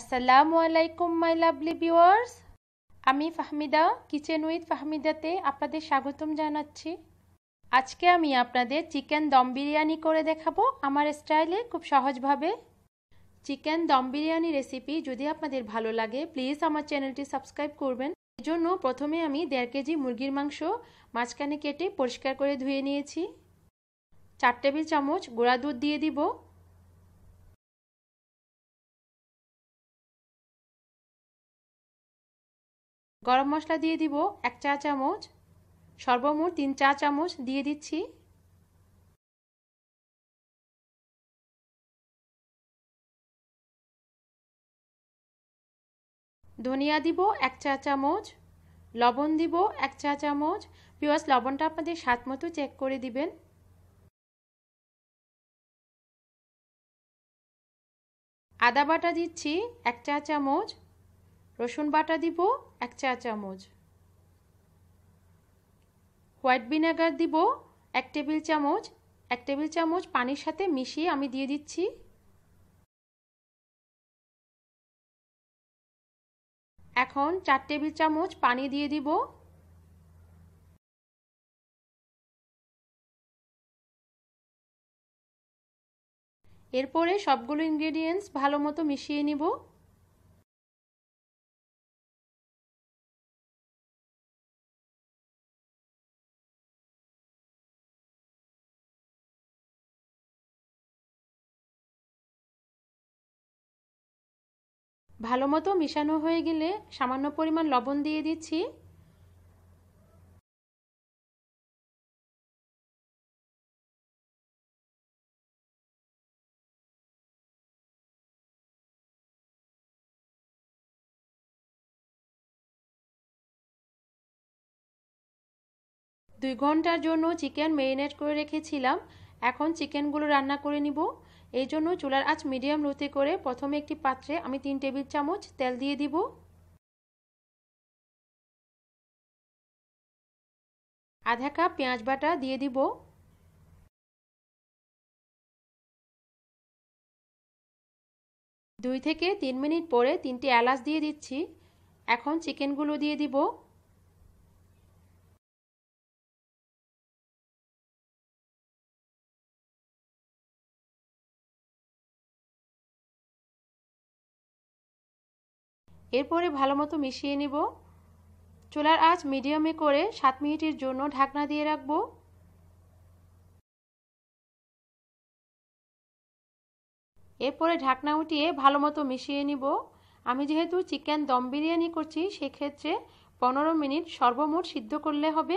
আসসালামু আলাইকুম my lovely viewers আমি ফাহমিদা কিচেন উইথ ফাহমিদাতে আপনাদের স্বাগতম জানাচ্ছি আজকে আমি আপনাদের চিকেন দম বিরিয়ানি করে দেখাবো আমার স্টাইলে খুব সহজভাবে চিকেন দম বিরিয়ানি রেসিপি যদি আপনাদের ভালো লাগে প্লিজ আমার চ্যানেলটি সাবস্ক্রাইব করবেন এর জন্য প্রথমে আমি দেড় কেজি মুরগির মাংস মাঝখানে কেটে পরিষ্কার করে ধুয়ে নিয়েছি চার টেবিল চামচ গুঁড়া দুধ দিয়ে দিব গরম মশলা দিয়ে দিব এক চা চামচ সর্বমোট তিন চা চামচ দিয়ে দিচ্ছি ধনিয়া দিব এক চা চামচ লবণ দিব এক চা চামচ পিঁয়াজ লবণটা আপনাদের স্বাদ মতো চেক করে দিবেন আদা বাটা দিচ্ছি এক চা চামচ রসুন বাটা দিব এক চা চামচ হোয়াইট ভিনেগার দিব এক টেবিল চামচ এক টেবিল চামচ পানির সাথে মিশিয়ে আমি দিয়ে দিচ্ছি এখন চার টেবিল চামচ পানি দিয়ে দিব এরপরে সবগুলো ইনগ্রেডিয়েন্টস ভালো মতো মিশিয়ে নিব ভালো মতো মিশানো হয়ে গেলে সামান্য পরিমাণ লবণ দিয়ে দিচ্ছি দুই ঘন্টার জন্য চিকেন মেরিনেট করে রেখেছিলাম এখন চিকেনগুলো রান্না করে নিব এই জন্য চুলার আঁচ মিডিয়াম লোতে করে প্রথমে একটি পাত্রে আমি তিন টেবিল চামচ তেল দিয়ে দিব আধা কাপ পেঁয়াজ বাটা দিয়ে দিব দুই থেকে তিন মিনিট পরে তিনটি এলাচ দিয়ে দিচ্ছি এখন চিকেনগুলো দিয়ে দিব এরপরে ভালো মতো মিশিয়ে নেব চুলার আঁচ মিডিয়ামে করে সাত মিনিটের জন্য ঢাকনা দিয়ে রাখবো এরপরে ঢাকনা উঠিয়ে ভালো মতো মিশিয়ে নিব আমি যেহেতু চিকেন দম বিরিয়ানি করছি সেক্ষেত্রে পনেরো মিনিট সর্বমোট সিদ্ধ করলে হবে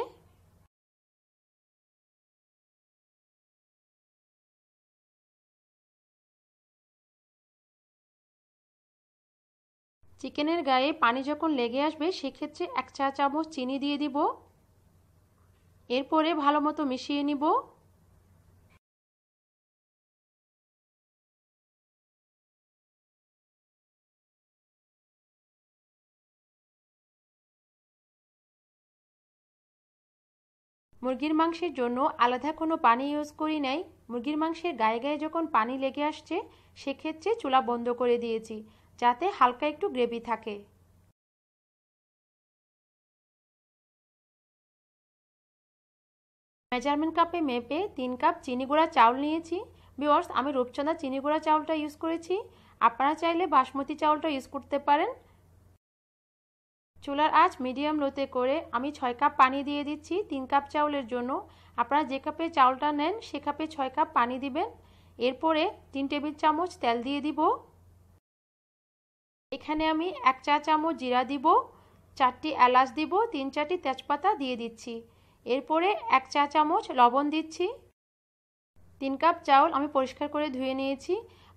চিকেনের গায়ে পানি যখন লেগে আসবে সেক্ষেত্রে এক চা চামচ চিনি দিয়ে দিব এরপরে ভালো মতো মিশিয়ে নিব মুরগির মাংসের জন্য আলাদা কোনো পানি ইউজ করি নাই মুরগির মাংসের গায়ে গায়ে যখন পানি লেগে আসছে সেক্ষেত্রে চুলা বন্ধ করে দিয়েছি যাতে হালকা একটু গ্রেভি থাকে মেজারমেন্ট কাপে মেপে তিন কাপ চিনি গুঁড়া চাউল নিয়েছি বিওয়ার্স আমি রূপচন্দা চিনি গুঁড়া চাউলটা ইউজ করেছি আপনারা চাইলে বাসমতি চাউলটা ইউজ করতে পারেন চুলার আঁচ মিডিয়াম লোতে করে আমি ছয় কাপ পানি দিয়ে দিচ্ছি তিন কাপ চাউলের জন্য আপনারা যে কাপে চাউলটা নেন সে কাপে ছয় কাপ পানি দিবেন এরপরে তিন টেবিল চামচ তেল দিয়ে দিব এখানে আমি এক চা চামচ জিরা দিব চারটি এলাচ দিব তিন চারটি তেজপাতা দিয়ে দিচ্ছি এরপরে এক চা চামচ লবণ দিচ্ছি তিন কাপ চাউল আমি পরিষ্কার করে ধুয়ে নিয়েছি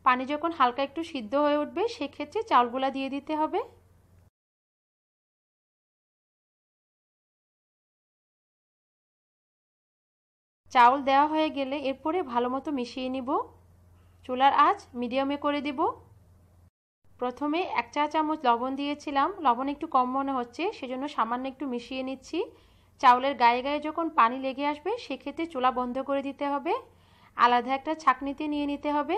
পানি যখন হালকা একটু সিদ্ধ হয়ে উঠবে সেক্ষেত্রে চাউলগুলা দিয়ে দিতে হবে চাউল দেওয়া হয়ে গেলে এরপরে ভালো মতো মিশিয়ে নিব চুলার আঁচ মিডিয়ামে করে দিব প্রথমে এক চা চামচ লবণ দিয়েছিলাম লবণ একটু কম মনে হচ্ছে সেজন্য সামান্য একটু মিশিয়ে নিচ্ছি চাউলের গায়ে গায়ে যখন পানি লেগে আসবে সেক্ষেত্রে চুলা বন্ধ করে দিতে হবে আলাদা একটা ছাকনিতে নিয়ে নিতে হবে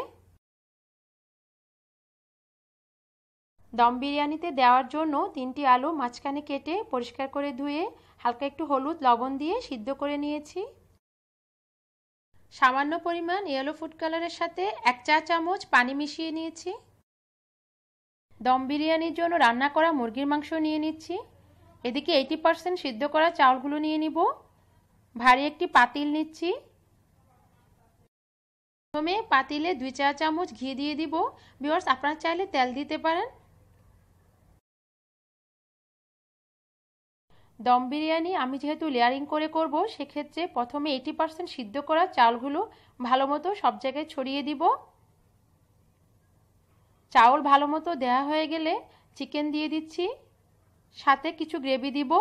দম বিরিয়ানিতে দেওয়ার জন্য তিনটি আলু মাঝখানে কেটে পরিষ্কার করে ধুয়ে হালকা একটু হলুদ লবণ দিয়ে সিদ্ধ করে নিয়েছি সামান্য পরিমাণ ইয়েলো ফুড কালারের সাথে এক চা চামচ পানি মিশিয়ে নিয়েছি দম বিরিয়ানির জন্য রান্না করা মুরগির মাংস নিয়ে নিচ্ছি এদিকে এইটি পার্সেন্ট সিদ্ধ করা চাউলগুলো নিয়ে নিব ভারী একটি পাতিল নিচ্ছি প্রথমে পাতিলে দুই চা চামচ ঘি দিয়ে দিব বিওর্স আপনারা চাইলে তেল দিতে পারেন দম বিরিয়ানি আমি যেহেতু লেয়ারিং করে করব সেক্ষেত্রে প্রথমে এইটি পার্সেন্ট সিদ্ধ করা চালগুলো ভালো মতো সব জায়গায় ছড়িয়ে দিব চাউল ভালো মতো দেওয়া হয়ে গেলে চিকেন দিয়ে দিচ্ছি সাথে কিছু গ্রেভি দিব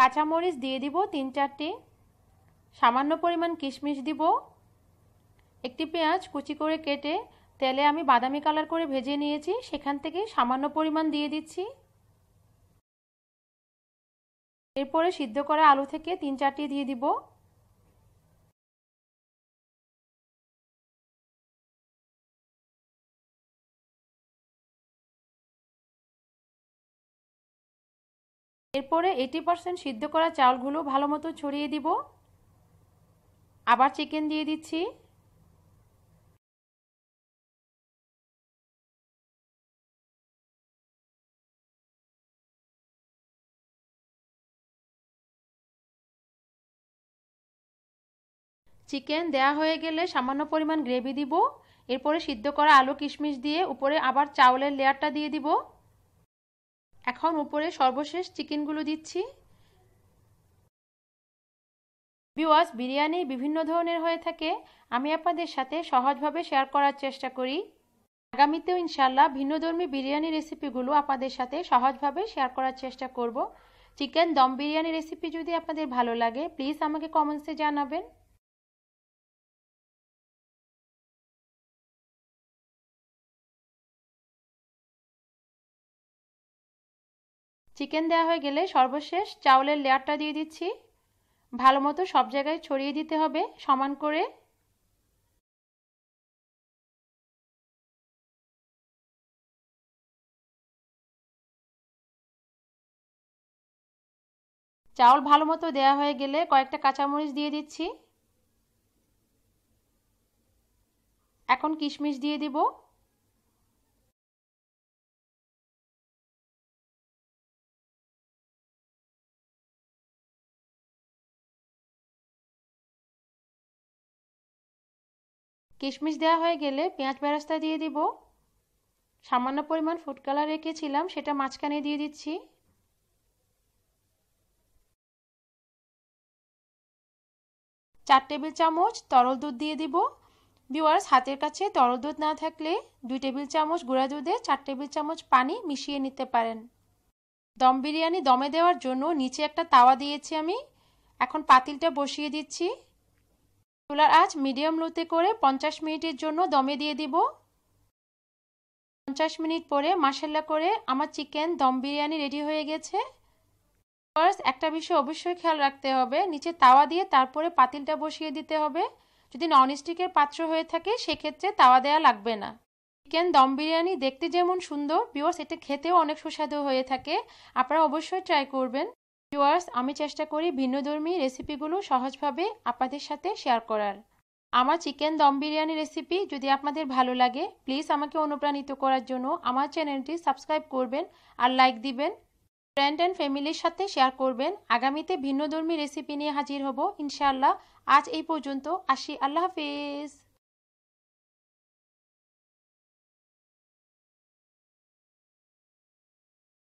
কাঁচামরিচ দিয়ে দিব তিন চারটি সামান্য পরিমাণ কিশমিশ দিব একটি পেঁয়াজ কুচি করে কেটে তেলে আমি বাদামি কালার করে ভেজে নিয়েছি সেখান থেকে সামান্য পরিমাণ দিয়ে দিচ্ছি এরপরে সিদ্ধ করা আলু থেকে তিন চারটি দিয়ে দিব এরপরে এইটি পার্সেন্ট সিদ্ধ করা চাউলগুলো ভালো মতো ছড়িয়ে দিব আবার চিকেন দিয়ে দিচ্ছি চিকেন দেয়া হয়ে গেলে সামান্য পরিমাণ গ্রেভি দিব এরপরে সিদ্ধ করা আলু কিশমিশ দিয়ে উপরে আবার চাউলের লেয়ারটা দিয়ে দিব এখন উপরে সর্বশেষ চিকেনগুলো দিচ্ছি বিওয়াস বিরিয়ানি বিভিন্ন ধরনের হয়ে থাকে আমি আপনাদের সাথে সহজভাবে শেয়ার করার চেষ্টা করি আগামীতেও ইনশাল্লাহ ভিন্নধর্মী বিরিয়ানি রেসিপিগুলো আপনাদের সাথে সহজভাবে শেয়ার করার চেষ্টা করব চিকেন দম বিরিয়ানি রেসিপি যদি আপনাদের ভালো লাগে প্লিজ আমাকে কমেন্টসে জানাবেন চিকেন দেওয়া হয়ে গেলে সর্বশেষ চাউলের লেয়ারটা দিয়ে দিচ্ছি ভালো মতো সব জায়গায় ছড়িয়ে দিতে হবে সমান করে চাউল ভালো মতো দেওয়া হয়ে গেলে কয়েকটা কাঁচামরিচ দিয়ে দিচ্ছি এখন কিশমিশ দিয়ে দিব কিশমিশ দেওয়া হয়ে গেলে পেঁয়াজ বেরাস্তা দিয়ে দিব সামান্য পরিমাণ ফুড কালার রেখেছিলাম সেটা মাঝখানে দিয়ে দিচ্ছি চার টেবিল চামচ তরল দুধ দিয়ে দিব ভিউয়ার্স হাতের কাছে তরল দুধ না থাকলে দুই টেবিল চামচ গুঁড়া দুধে চার টেবিল চামচ পানি মিশিয়ে নিতে পারেন দম বিরিয়ানি দমে দেওয়ার জন্য নিচে একটা তাওয়া দিয়েছি আমি এখন পাতিলটা বসিয়ে দিচ্ছি চুলার আঁচ মিডিয়াম লোতে করে পঞ্চাশ মিনিটের জন্য দমে দিয়ে দিব পঞ্চাশ মিনিট পরে মাসাল্লা করে আমার চিকেন দম বিরিয়ানি রেডি হয়ে গেছে ফার্স্ট একটা বিষয় অবশ্যই খেয়াল রাখতে হবে নিচে তাওয়া দিয়ে তারপরে পাতিলটা বসিয়ে দিতে হবে যদি ননস্টিকের পাত্র হয়ে থাকে সেক্ষেত্রে তাওয়া দেয়া লাগবে না চিকেন দম বিরিয়ানি দেখতে যেমন সুন্দর বিওর্স এটা খেতেও অনেক সুস্বাদু হয়ে থাকে আপনারা অবশ্যই ট্রাই করবেন ভিউয়ার্স আমি চেষ্টা করি ভিন্নধর্মী রেসিপিগুলো সহজভাবে আপনাদের সাথে শেয়ার করার আমার চিকেন দম বিরিয়ানি রেসিপি যদি আপনাদের ভালো লাগে প্লিজ আমাকে অনুপ্রাণিত করার জন্য আমার চ্যানেলটি সাবস্ক্রাইব করবেন আর লাইক দিবেন ফ্রেন্ড অ্যান্ড ফ্যামিলির সাথে শেয়ার করবেন আগামীতে ভিন্নধর্মী রেসিপি নিয়ে হাজির হব ইনশাআল্লাহ আজ এই পর্যন্ত আসি আল্লাহ হাফিজ